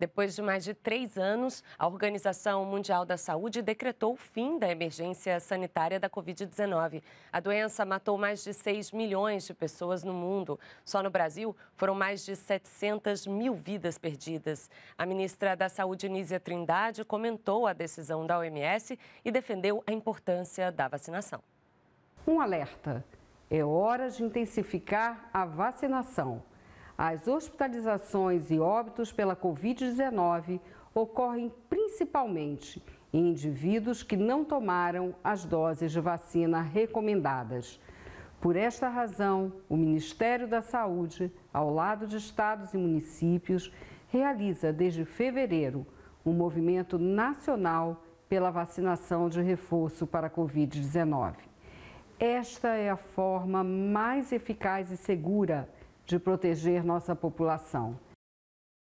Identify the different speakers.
Speaker 1: Depois de mais de três anos, a Organização Mundial da Saúde decretou o fim da emergência sanitária da Covid-19. A doença matou mais de 6 milhões de pessoas no mundo. Só no Brasil, foram mais de 700 mil vidas perdidas. A ministra da Saúde, Nízia Trindade, comentou a decisão da OMS e defendeu a importância da vacinação.
Speaker 2: Um alerta: é hora de intensificar a vacinação. As hospitalizações e óbitos pela Covid-19 ocorrem principalmente em indivíduos que não tomaram as doses de vacina recomendadas. Por esta razão, o Ministério da Saúde, ao lado de estados e municípios, realiza desde fevereiro um movimento nacional pela vacinação de reforço para a Covid-19. Esta é a forma mais eficaz e segura de proteger nossa população.